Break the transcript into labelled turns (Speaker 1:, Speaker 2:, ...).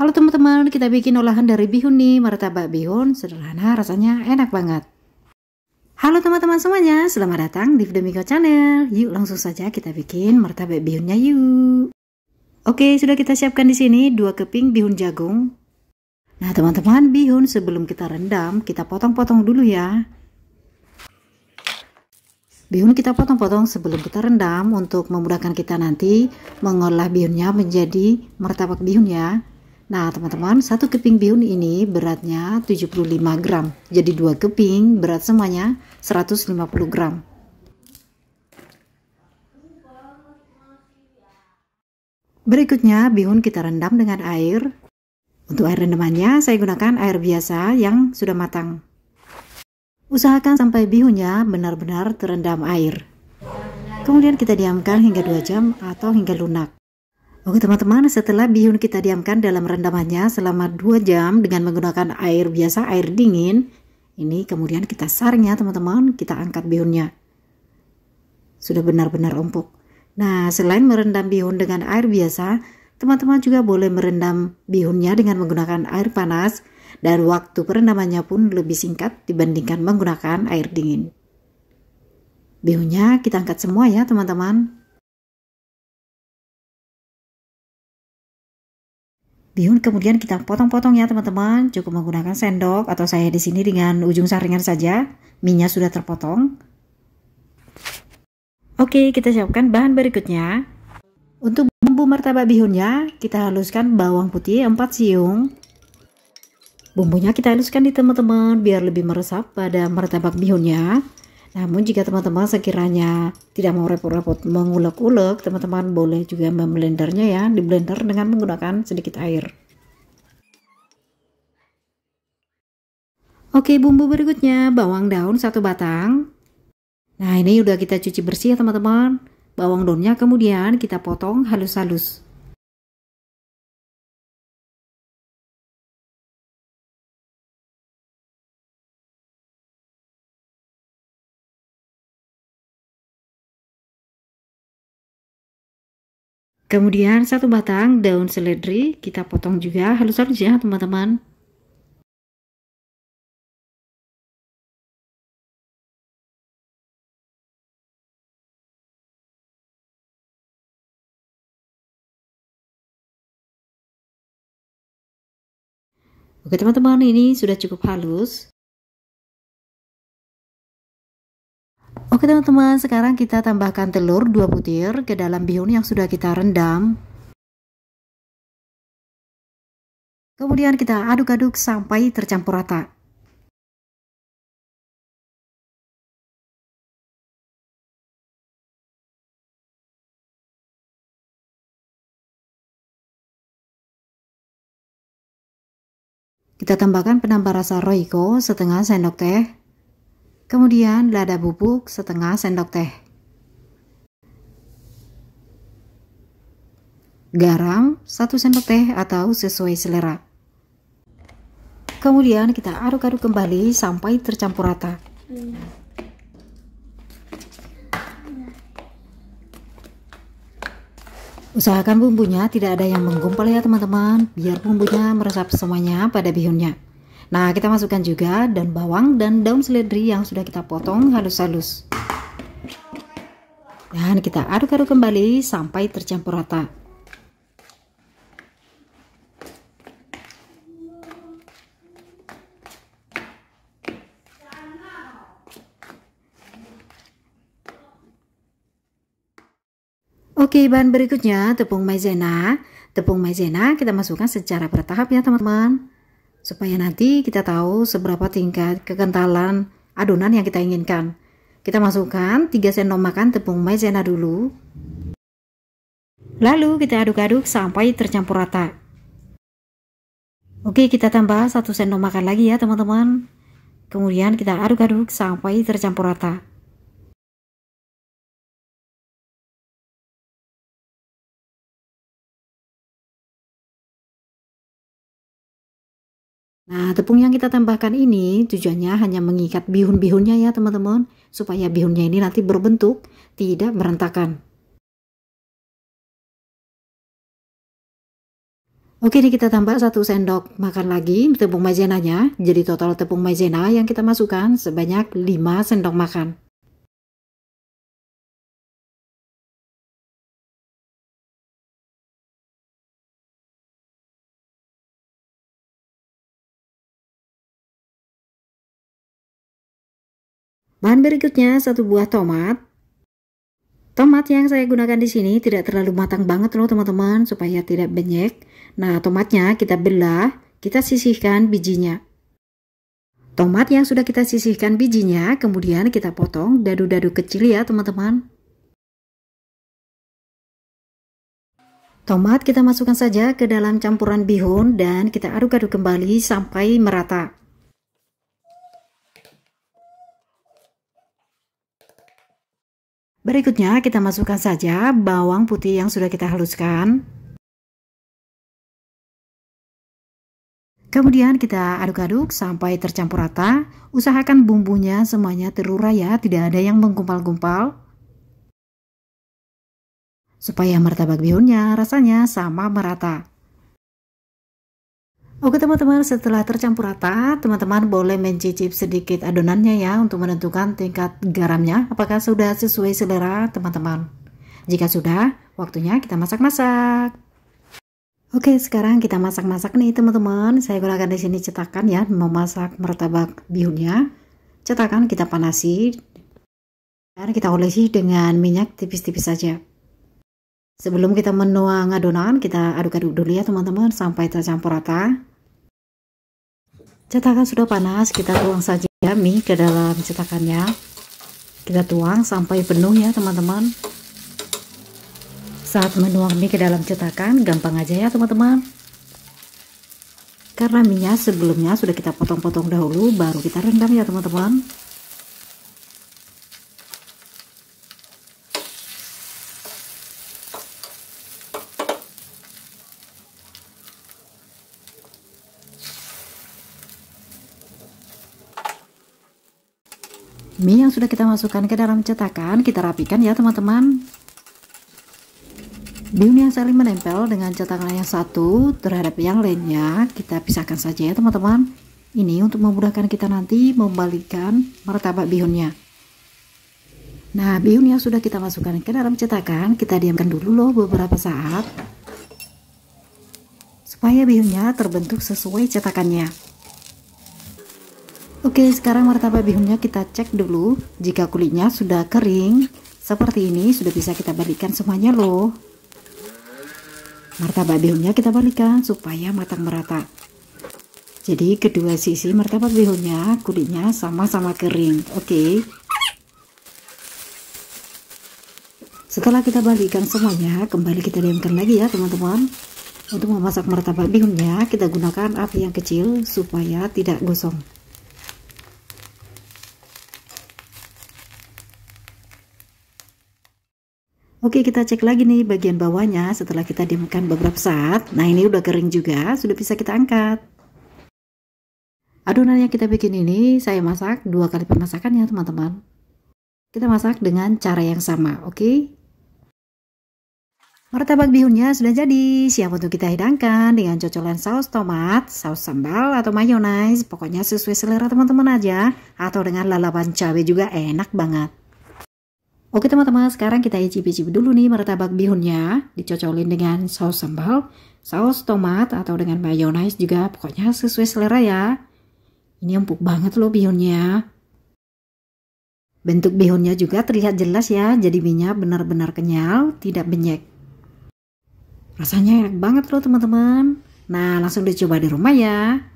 Speaker 1: Halo teman-teman, kita bikin olahan dari bihun nih, martabak bihun, sederhana rasanya enak banget. Halo teman-teman semuanya, selamat datang di Demico Channel. Yuk langsung saja kita bikin martabak bihunnya yuk. Oke, sudah kita siapkan di sini 2 keping bihun jagung. Nah teman-teman, bihun sebelum kita rendam, kita potong-potong dulu ya. Bihun kita potong-potong sebelum kita rendam untuk memudahkan kita nanti mengolah bihunnya menjadi martabak bihun ya. Nah, teman-teman, satu keping bihun ini beratnya 75 gram. Jadi dua keping berat semuanya 150 gram. Berikutnya, bihun kita rendam dengan air. Untuk air rendamannya, saya gunakan air biasa yang sudah matang. Usahakan sampai bihunnya benar-benar terendam air. Kemudian kita diamkan hingga 2 jam atau hingga lunak. Oke teman-teman, setelah bihun kita diamkan dalam rendamannya selama 2 jam dengan menggunakan air biasa, air dingin. Ini kemudian kita saring ya teman-teman, kita angkat bihunnya. Sudah benar-benar empuk. Nah, selain merendam bihun dengan air biasa, teman-teman juga boleh merendam bihunnya dengan menggunakan air panas dan waktu perendamannya pun lebih singkat dibandingkan menggunakan air dingin. Bihunnya kita angkat semua ya
Speaker 2: teman-teman.
Speaker 1: Bihun kemudian kita potong-potong ya teman-teman, cukup menggunakan sendok atau saya di sini dengan ujung saringan saja. Minyak sudah terpotong. Oke, kita siapkan bahan berikutnya. Untuk bumbu martabak bihunnya, kita haluskan bawang putih 4 siung. Bumbunya kita haluskan di teman-teman biar lebih meresap pada martabak bihunnya. Namun jika teman-teman sekiranya tidak mau repot-repot mengulek-ulek, teman-teman boleh juga memblendernya ya, di blender dengan menggunakan sedikit air. Oke, bumbu berikutnya bawang daun satu batang. Nah, ini udah kita cuci bersih ya teman-teman. Bawang daunnya kemudian kita potong halus-halus.
Speaker 2: Kemudian satu batang daun seledri kita potong juga halus-halus ya teman-teman.
Speaker 3: Oke teman-teman ini sudah cukup halus.
Speaker 2: Oke teman-teman, sekarang kita tambahkan telur 2 butir ke dalam bihun yang sudah kita rendam. Kemudian kita aduk-aduk sampai tercampur rata.
Speaker 1: Kita tambahkan penambah rasa Royco setengah sendok teh Kemudian lada bubuk setengah sendok teh. Garam satu sendok teh atau sesuai selera. Kemudian kita aduk-aduk kembali sampai tercampur rata. Usahakan bumbunya tidak ada yang menggumpal ya teman-teman, biar bumbunya meresap semuanya pada bihunnya. Nah, kita masukkan juga daun bawang dan daun seledri yang sudah kita potong halus-halus. Dan kita aduk-aduk kembali sampai tercampur rata. Oke, bahan berikutnya tepung maizena. Tepung maizena kita masukkan secara bertahap ya, teman-teman supaya nanti kita tahu seberapa tingkat kekentalan adonan yang kita inginkan. Kita masukkan 3 sendok makan tepung maizena dulu. Lalu kita aduk-aduk sampai tercampur rata. Oke, kita tambah 1 sendok makan lagi ya, teman-teman. Kemudian
Speaker 2: kita aduk-aduk sampai tercampur rata.
Speaker 1: Nah, tepung yang kita tambahkan ini tujuannya hanya mengikat bihun-bihunnya ya teman-teman, supaya bihunnya ini nanti berbentuk, tidak berantakan. Oke ini kita tambah satu sendok makan lagi tepung maizenanya, jadi total tepung maizena yang kita masukkan sebanyak 5 sendok makan. Bahan berikutnya satu buah tomat. Tomat yang saya gunakan di sini tidak terlalu matang banget loh teman-teman supaya tidak benyek. Nah tomatnya kita belah, kita sisihkan bijinya. Tomat yang sudah kita sisihkan bijinya kemudian kita potong dadu-dadu kecil ya teman-teman. Tomat kita masukkan saja ke dalam campuran bihun dan kita aduk-aduk kembali sampai merata. Berikutnya kita masukkan
Speaker 2: saja bawang putih yang sudah kita haluskan.
Speaker 1: Kemudian kita aduk-aduk sampai tercampur rata. Usahakan bumbunya semuanya terurai ya, tidak ada yang menggumpal-gumpal. Supaya martabak bihunnya rasanya sama merata. Oke teman-teman, setelah tercampur rata, teman-teman boleh mencicip sedikit adonannya ya untuk menentukan tingkat garamnya. Apakah sudah sesuai selera teman-teman? Jika sudah, waktunya kita masak-masak. Oke, sekarang kita masak-masak nih teman-teman. Saya gunakan di sini cetakan ya, memasak martabak bihunnya. Cetakan kita panasi dan kita olesi dengan minyak tipis-tipis saja. Sebelum kita menuang adonan, kita aduk-aduk dulu ya teman-teman sampai tercampur rata cetakan sudah panas kita tuang saja mie ke dalam cetakannya kita tuang sampai penuh ya teman-teman saat menuang mie ke dalam cetakan gampang aja ya teman-teman karena minyak sebelumnya sudah kita potong-potong dahulu baru kita rendam ya teman-teman Mie yang sudah kita masukkan ke dalam cetakan kita rapikan ya teman-teman. mie yang saling menempel dengan cetakan yang satu terhadap yang lainnya kita pisahkan saja ya teman-teman. Ini untuk memudahkan kita nanti membalikan martabak bihunnya. Nah, bihun yang sudah kita masukkan ke dalam cetakan kita diamkan dulu loh beberapa saat supaya bihunnya terbentuk sesuai cetakannya. Oke, sekarang martabak bihunnya kita cek dulu. Jika kulitnya sudah kering, seperti ini sudah bisa kita balikan semuanya loh. Martabak bihunnya kita balikan supaya matang merata. Jadi kedua sisi martabak bihunnya kulitnya sama-sama kering. Oke. Setelah kita balikan semuanya, kembali kita diamkan lagi ya teman-teman. Untuk memasak martabak bihunnya, kita gunakan api yang kecil supaya tidak gosong. Oke kita cek lagi nih bagian bawahnya setelah kita diamkan beberapa saat. Nah ini udah kering juga, sudah bisa kita angkat. Adonan yang kita bikin ini saya masak dua kali pemasakan ya teman-teman. Kita masak dengan cara yang sama, oke? Okay? Martabak bihunnya sudah jadi, siap untuk kita hidangkan dengan cocolan saus tomat, saus sambal atau mayonaise, pokoknya sesuai selera teman-teman aja, atau dengan lalapan cabai juga enak banget. Oke teman-teman, sekarang kita icip-icip dulu nih martabak bihunnya. Dicocolin dengan saus sambal, saus tomat, atau dengan mayonnaise juga. Pokoknya sesuai selera ya. Ini empuk banget loh bihunnya. Bentuk bihunnya juga terlihat jelas ya, jadi minyak benar-benar kenyal, tidak benyek. Rasanya enak banget loh teman-teman. Nah,
Speaker 2: langsung dicoba di rumah ya.